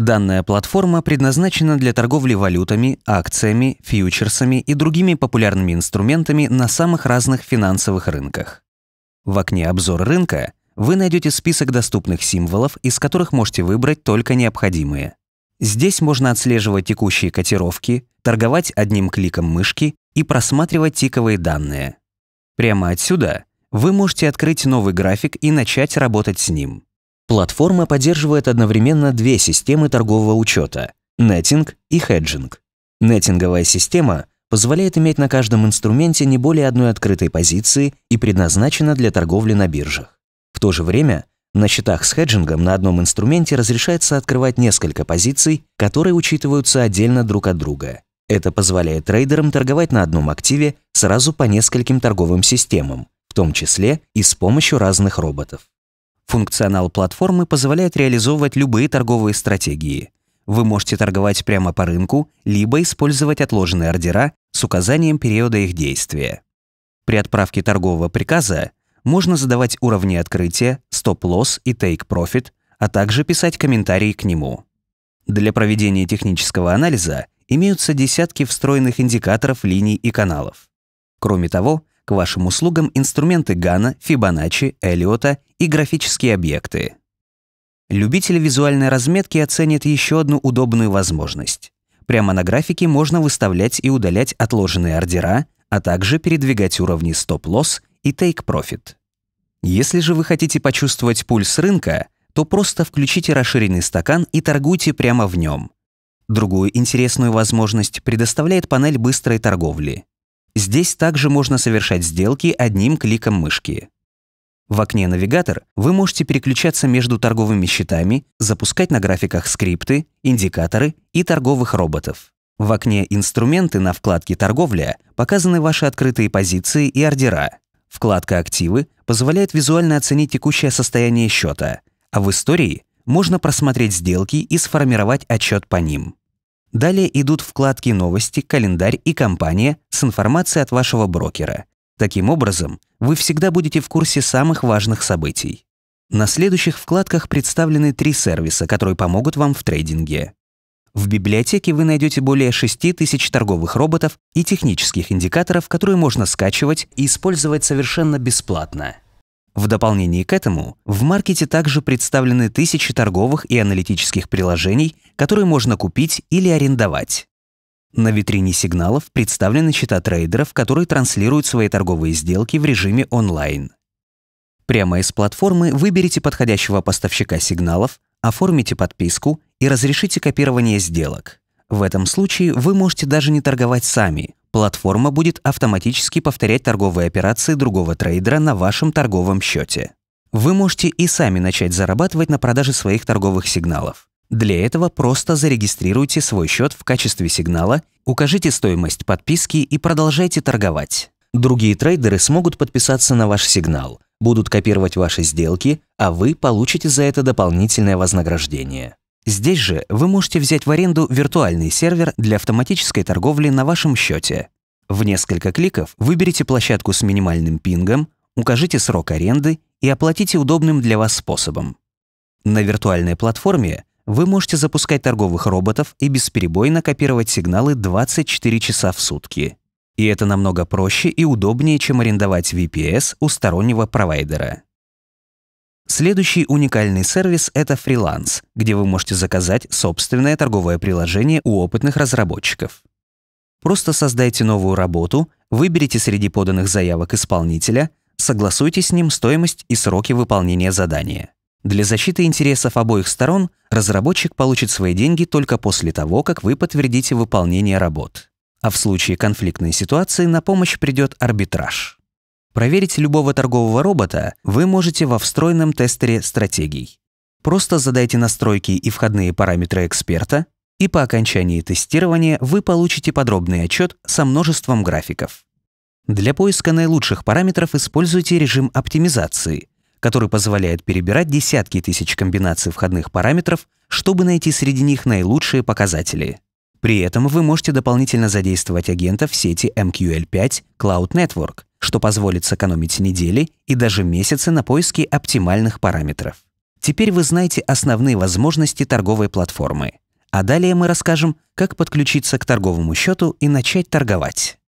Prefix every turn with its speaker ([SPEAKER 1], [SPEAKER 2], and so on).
[SPEAKER 1] Данная платформа предназначена для торговли валютами, акциями, фьючерсами и другими популярными инструментами на самых разных финансовых рынках. В окне «Обзор рынка» вы найдете список доступных символов, из которых можете выбрать только необходимые. Здесь можно отслеживать текущие котировки, торговать одним кликом мышки и просматривать тиковые данные. Прямо отсюда вы можете открыть новый график и начать работать с ним. Платформа поддерживает одновременно две системы торгового учета – неттинг и хеджинг. Неттинговая система позволяет иметь на каждом инструменте не более одной открытой позиции и предназначена для торговли на биржах. В то же время на счетах с хеджингом на одном инструменте разрешается открывать несколько позиций, которые учитываются отдельно друг от друга. Это позволяет трейдерам торговать на одном активе сразу по нескольким торговым системам, в том числе и с помощью разных роботов. Функционал платформы позволяет реализовывать любые торговые стратегии. Вы можете торговать прямо по рынку, либо использовать отложенные ордера с указанием периода их действия. При отправке торгового приказа можно задавать уровни открытия, стоп-лосс и тейк-профит, а также писать комментарии к нему. Для проведения технического анализа имеются десятки встроенных индикаторов линий и каналов. Кроме того, к вашим услугам инструменты Гана, Фибоначчи, Эллиота и графические объекты. Любитель визуальной разметки оценит еще одну удобную возможность. Прямо на графике можно выставлять и удалять отложенные ордера, а также передвигать уровни стоп-лосс и тейк-профит. Если же вы хотите почувствовать пульс рынка, то просто включите расширенный стакан и торгуйте прямо в нем. Другую интересную возможность предоставляет панель быстрой торговли. Здесь также можно совершать сделки одним кликом мышки. В окне «Навигатор» вы можете переключаться между торговыми счетами, запускать на графиках скрипты, индикаторы и торговых роботов. В окне «Инструменты» на вкладке «Торговля» показаны ваши открытые позиции и ордера. Вкладка «Активы» позволяет визуально оценить текущее состояние счета, а в истории можно просмотреть сделки и сформировать отчет по ним. Далее идут вкладки «Новости», «Календарь» и «Компания» с информацией от вашего брокера. Таким образом, вы всегда будете в курсе самых важных событий. На следующих вкладках представлены три сервиса, которые помогут вам в трейдинге. В библиотеке вы найдете более 6000 торговых роботов и технических индикаторов, которые можно скачивать и использовать совершенно бесплатно. В дополнение к этому, в маркете также представлены тысячи торговых и аналитических приложений, которые можно купить или арендовать. На витрине сигналов представлены счета трейдеров, которые транслируют свои торговые сделки в режиме онлайн. Прямо из платформы выберите подходящего поставщика сигналов, оформите подписку и разрешите копирование сделок. В этом случае вы можете даже не торговать сами, платформа будет автоматически повторять торговые операции другого трейдера на вашем торговом счете. Вы можете и сами начать зарабатывать на продаже своих торговых сигналов. Для этого просто зарегистрируйте свой счет в качестве сигнала, укажите стоимость подписки и продолжайте торговать. Другие трейдеры смогут подписаться на ваш сигнал, будут копировать ваши сделки, а вы получите за это дополнительное вознаграждение. Здесь же вы можете взять в аренду виртуальный сервер для автоматической торговли на вашем счете. В несколько кликов выберите площадку с минимальным пингом, укажите срок аренды и оплатите удобным для вас способом. На виртуальной платформе вы можете запускать торговых роботов и бесперебойно копировать сигналы 24 часа в сутки. И это намного проще и удобнее, чем арендовать VPS у стороннего провайдера. Следующий уникальный сервис — это фриланс, где вы можете заказать собственное торговое приложение у опытных разработчиков. Просто создайте новую работу, выберите среди поданных заявок исполнителя, согласуйте с ним стоимость и сроки выполнения задания. Для защиты интересов обоих сторон разработчик получит свои деньги только после того, как вы подтвердите выполнение работ. А в случае конфликтной ситуации на помощь придет арбитраж. Проверить любого торгового робота вы можете во встроенном тестере стратегий. Просто задайте настройки и входные параметры эксперта, и по окончании тестирования вы получите подробный отчет со множеством графиков. Для поиска наилучших параметров используйте режим оптимизации, который позволяет перебирать десятки тысяч комбинаций входных параметров, чтобы найти среди них наилучшие показатели. При этом вы можете дополнительно задействовать агента в сети MQL5 Cloud Network, что позволит сэкономить недели и даже месяцы на поиске оптимальных параметров. Теперь вы знаете основные возможности торговой платформы. А далее мы расскажем, как подключиться к торговому счету и начать торговать.